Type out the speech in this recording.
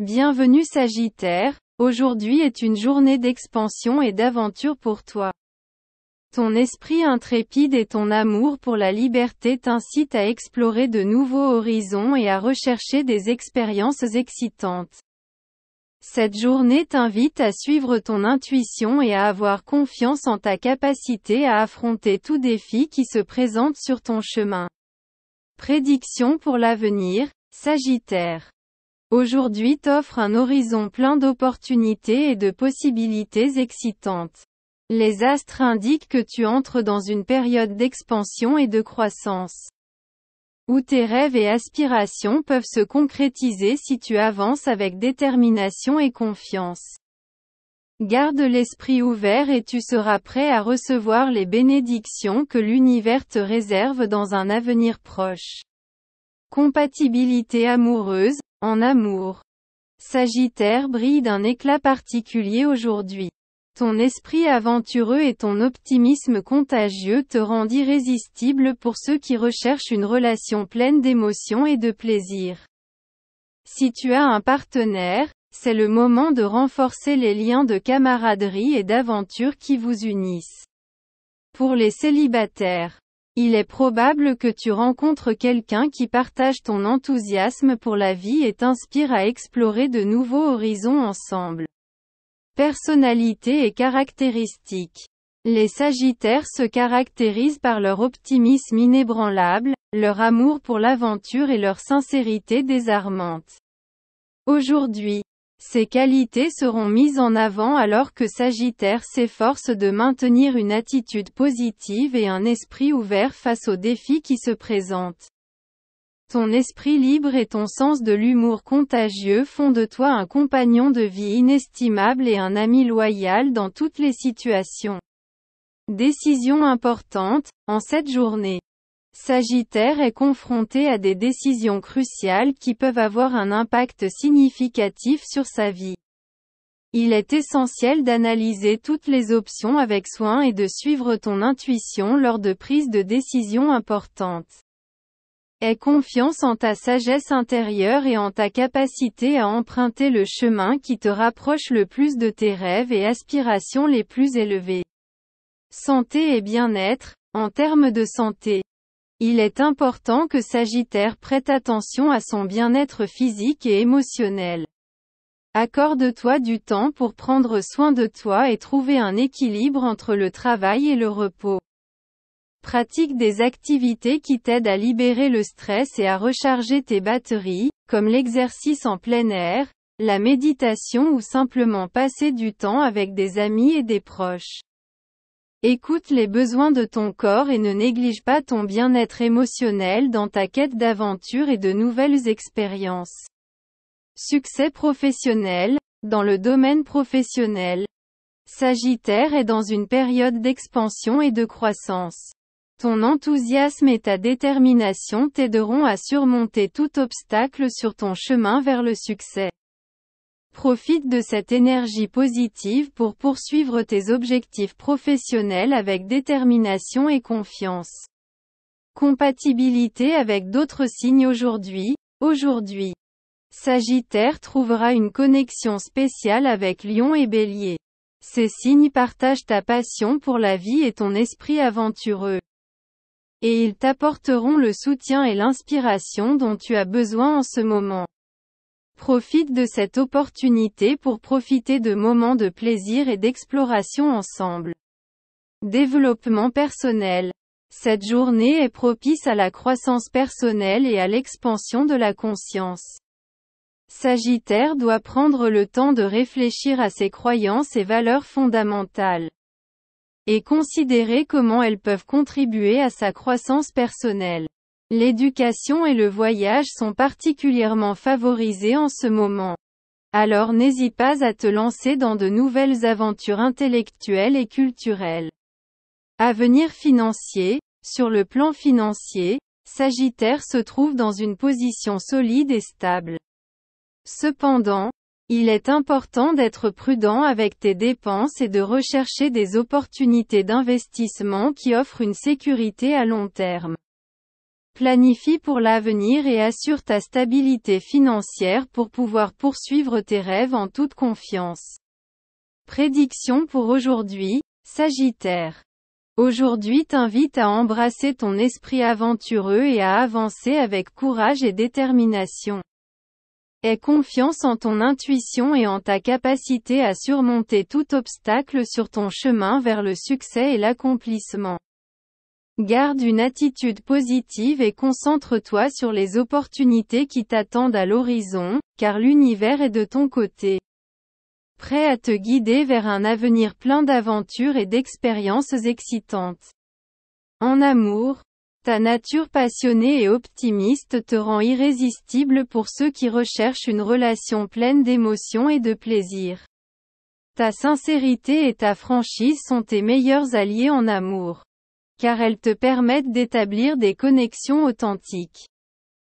Bienvenue Sagittaire, aujourd'hui est une journée d'expansion et d'aventure pour toi. Ton esprit intrépide et ton amour pour la liberté t'incitent à explorer de nouveaux horizons et à rechercher des expériences excitantes. Cette journée t'invite à suivre ton intuition et à avoir confiance en ta capacité à affronter tout défi qui se présente sur ton chemin. Prédiction pour l'avenir, Sagittaire aujourd'hui t'offre un horizon plein d'opportunités et de possibilités excitantes. Les astres indiquent que tu entres dans une période d'expansion et de croissance. Où tes rêves et aspirations peuvent se concrétiser si tu avances avec détermination et confiance. Garde l'esprit ouvert et tu seras prêt à recevoir les bénédictions que l'univers te réserve dans un avenir proche. Compatibilité amoureuse, en amour. Sagittaire brille d'un éclat particulier aujourd'hui. Ton esprit aventureux et ton optimisme contagieux te rendent irrésistible pour ceux qui recherchent une relation pleine d'émotions et de plaisir. Si tu as un partenaire, c'est le moment de renforcer les liens de camaraderie et d'aventure qui vous unissent. Pour les célibataires, il est probable que tu rencontres quelqu'un qui partage ton enthousiasme pour la vie et t'inspire à explorer de nouveaux horizons ensemble. Personnalité et caractéristiques. Les Sagittaires se caractérisent par leur optimisme inébranlable, leur amour pour l'aventure et leur sincérité désarmante. Aujourd'hui, ces qualités seront mises en avant alors que Sagittaire s'efforce de maintenir une attitude positive et un esprit ouvert face aux défis qui se présentent. Ton esprit libre et ton sens de l'humour contagieux font de toi un compagnon de vie inestimable et un ami loyal dans toutes les situations. Décision importante, en cette journée. Sagittaire est confronté à des décisions cruciales qui peuvent avoir un impact significatif sur sa vie. Il est essentiel d'analyser toutes les options avec soin et de suivre ton intuition lors de prises de décisions importantes. Aie confiance en ta sagesse intérieure et en ta capacité à emprunter le chemin qui te rapproche le plus de tes rêves et aspirations les plus élevées. Santé et bien-être, en termes de santé. Il est important que Sagittaire prête attention à son bien-être physique et émotionnel. Accorde-toi du temps pour prendre soin de toi et trouver un équilibre entre le travail et le repos. Pratique des activités qui t'aident à libérer le stress et à recharger tes batteries, comme l'exercice en plein air, la méditation ou simplement passer du temps avec des amis et des proches. Écoute les besoins de ton corps et ne néglige pas ton bien-être émotionnel dans ta quête d'aventure et de nouvelles expériences. Succès professionnel, dans le domaine professionnel. Sagittaire est dans une période d'expansion et de croissance. Ton enthousiasme et ta détermination t'aideront à surmonter tout obstacle sur ton chemin vers le succès. Profite de cette énergie positive pour poursuivre tes objectifs professionnels avec détermination et confiance. Compatibilité avec d'autres signes aujourd'hui, aujourd'hui. Sagittaire trouvera une connexion spéciale avec Lion et Bélier. Ces signes partagent ta passion pour la vie et ton esprit aventureux. Et ils t'apporteront le soutien et l'inspiration dont tu as besoin en ce moment. Profite de cette opportunité pour profiter de moments de plaisir et d'exploration ensemble. Développement personnel. Cette journée est propice à la croissance personnelle et à l'expansion de la conscience. Sagittaire doit prendre le temps de réfléchir à ses croyances et valeurs fondamentales. Et considérer comment elles peuvent contribuer à sa croissance personnelle. L'éducation et le voyage sont particulièrement favorisés en ce moment. Alors n'hésite pas à te lancer dans de nouvelles aventures intellectuelles et culturelles. Avenir financier. Sur le plan financier, Sagittaire se trouve dans une position solide et stable. Cependant, il est important d'être prudent avec tes dépenses et de rechercher des opportunités d'investissement qui offrent une sécurité à long terme. Planifie pour l'avenir et assure ta stabilité financière pour pouvoir poursuivre tes rêves en toute confiance. Prédiction pour aujourd'hui, Sagittaire. Aujourd'hui t'invite à embrasser ton esprit aventureux et à avancer avec courage et détermination. Aie confiance en ton intuition et en ta capacité à surmonter tout obstacle sur ton chemin vers le succès et l'accomplissement. Garde une attitude positive et concentre-toi sur les opportunités qui t'attendent à l'horizon, car l'univers est de ton côté. Prêt à te guider vers un avenir plein d'aventures et d'expériences excitantes. En amour, ta nature passionnée et optimiste te rend irrésistible pour ceux qui recherchent une relation pleine d'émotions et de plaisir. Ta sincérité et ta franchise sont tes meilleurs alliés en amour car elles te permettent d'établir des connexions authentiques.